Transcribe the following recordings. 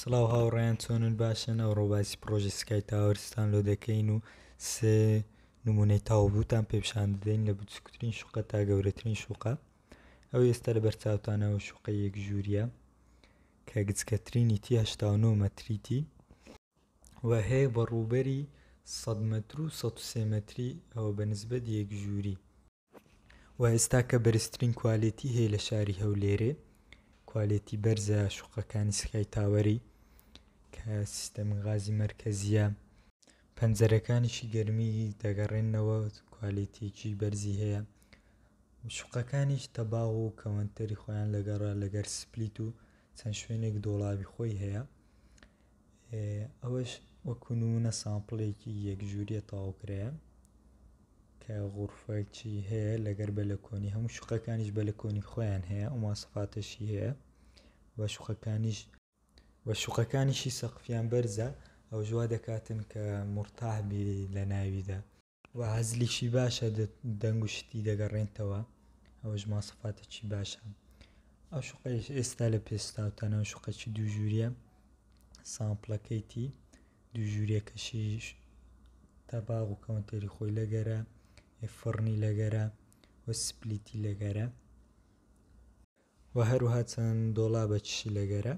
سلااو هاوڕیان چۆنن باشن ئەو ڕۆباسی پرۆژی سکای تاوەستان لۆ دەکەین و سێ نمونەی تاوبووتان پێپشان دەدەین لە بچکترین شوقە تا گەورەترین شوقە ئەو ئێستا لە بەرچاوتانەوە شوقە یەک ژووریە کە گچکەترینی تیهشتا مەتریتی و هەیە بە ڕووبەری 100 متر و 1 متری ئەوە بەنسبەت یەک ژووری و ئێستا کە بەرزترین کوالەتی هەیە لە شاری هەولێرێ کوالێتی بەرزە شوقەکانی سکای تاوەری کە سیستەم غازی مرکزیە پەنجەرەکانیشی گەرمی دەگەڕێنەوە کوالێتێکی بەرزی هەیە شوقەکانیش تەباغ و کەوەنتەری خۆیان لەگەڕا لەگەر سپلیت و چەند شوێنێک دۆڵاوی خۆی هەیە ئەوەش وەکوون و نە سامپڵێکی یەکژووریە تاوکرەیە کە غورفەکی هەیە لەگەر بە لە کۆنی هەموو شوقەکانیش بە لە کۆنی خۆیان هەیە ئەوماسەفاتەشی هەیە بە شوقەکانیش بە شوقەکانیشی سەقفیان بەرزە ئەو ژوا دەکاتن کە مرتاحبی لە ناویدا و هەزلیشی باشە دەنگشتی دەگەڕێنتەوە ئەوش ماسەفاتەکی باشە ئەو شوقش ئێستا لە پێستاوتەنە شوقەکی دوو ژووریە سامپلەکەیتی دوو ژووریەکەشیش تەباغ و کەونتێری خۆی لەگەرە فڕنی لەگەرە و سپلیتی لەگەرە و هەروها چەند دۆڵا بەچشی لەگەرە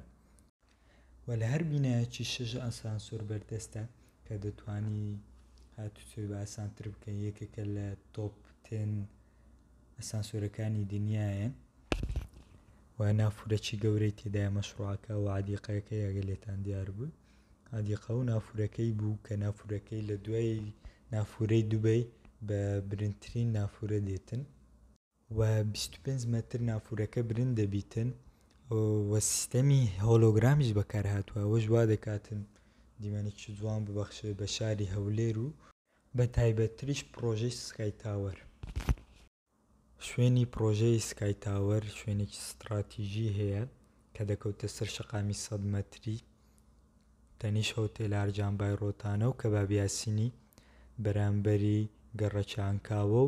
و لە هەر بینایەکی شژ ئاسانسۆر بەردەستە کە دەتوانی هاتوچۆی بە ئاسانتر بکەن یەکێکە لە تۆپ تێن ئەسانسۆرەکانی دنیاە و نافورەکی گەورەی تێدای مەشڕواکە و عادیقەکە یاگە لێتان دیار بوو عادیقە و نافورەکەی بوو کە نافورەکەی لە دوای نافورەی دوبەی بە برنترین نافورە دێتن و 25 مەتر نافورەکە برن دەبیتن وە سیستەمی هۆلۆگرامیش بەکار هاتووە وەش وا دەکاتن دیمەنێکی جوان ببەخشێ بە شاری هەولێر و بە تایبەتریش پرۆژەی سکای تاوەەر شوێنی پرۆژەی سکای تاوەەر شوێنێکی استراتیژی هەیە کە دەکەوتە سەر شقامی سەد مەتری تەنیش هۆتێل ئارجان بای ڕۆتانە و کە بابیاسینی بەرامبەری گەڕەچانکاوە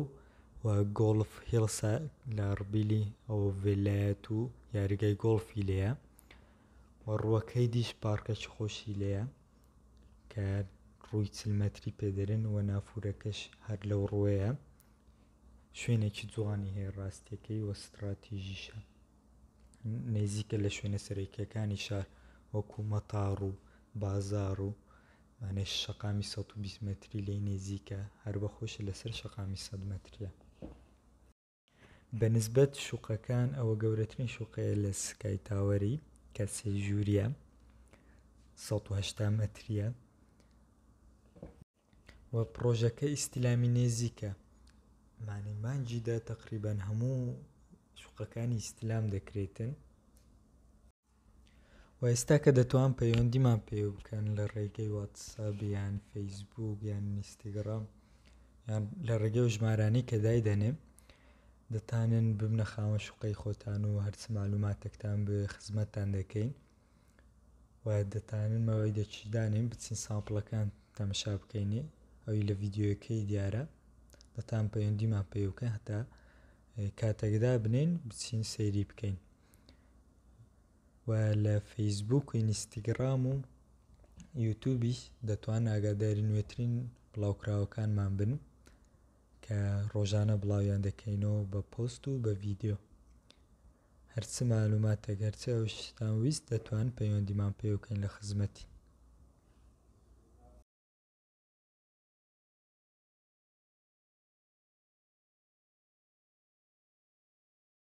و گۆڵف هێڵسا لە ڕبیلی ئەو ڤلایەت و یاریگای گۆڵفی لەیە ڕوەکەی دیش پارکەچ خۆشی لەیە کە ڕووی چلمەتری پێدەرن و نافورەکەش هەر لەو ڕوەیە شوێنێکی جوانی هەیە ڕاستیەکەی وە استراتیژیشە نزیکە لە شوێنە سەرێکیەکانی شار وەکو مەتاڕ و بازار و ئەمانە شقامی 120 متری لی نێزیکە هەروە خۆشە لەسەر شقامی 100 متریە بەنسبەت شوقەکان ئەوە گەورەترین شوقەیە لە سکای تاوەری کە سێژوریە 180 متریە و پرۆژەکە ئیسیلامی نێزیکە مانیمانجیدا تقریبان هەموو شوقەکانی ئیسلام دەکرێتن و ئێستا کە دەتوان پەیوەندیمان پێ بکەن لە ڕێگەی واتسابیان فەیسبوک یان نیستیگرام یان لە ڕێگە و ژمارانی کە دای دەنێ دەتانن ببنە خاوە شوقەی خۆتان و هەرچ معلوماتێکتان بە خزمەتتان دەکەین و دەتانن مەوەی دەچیدانین بچین سامپڵەکان تەمەشا بکەینی ئەوی لە ڤیددیوەکەی دیارە دەتان پەیوەندیمان پێوکە هەتا کاتەکدا بنین بچین سەیری بکەین و لە فەیسبوک و ئینستیگرام و یوتوبیش دەتوان ئاگاداری نوێترین بڵاوکراوەکانمان بن کە ڕۆژانە بڵاویان دەکەینەوە بە پۆست و بە ڤیددیو هەرچ معلومات ئەگەرچە ئەو شتان ویست دەتوان پەیوەندیمان پێوکەین لە خزمەتی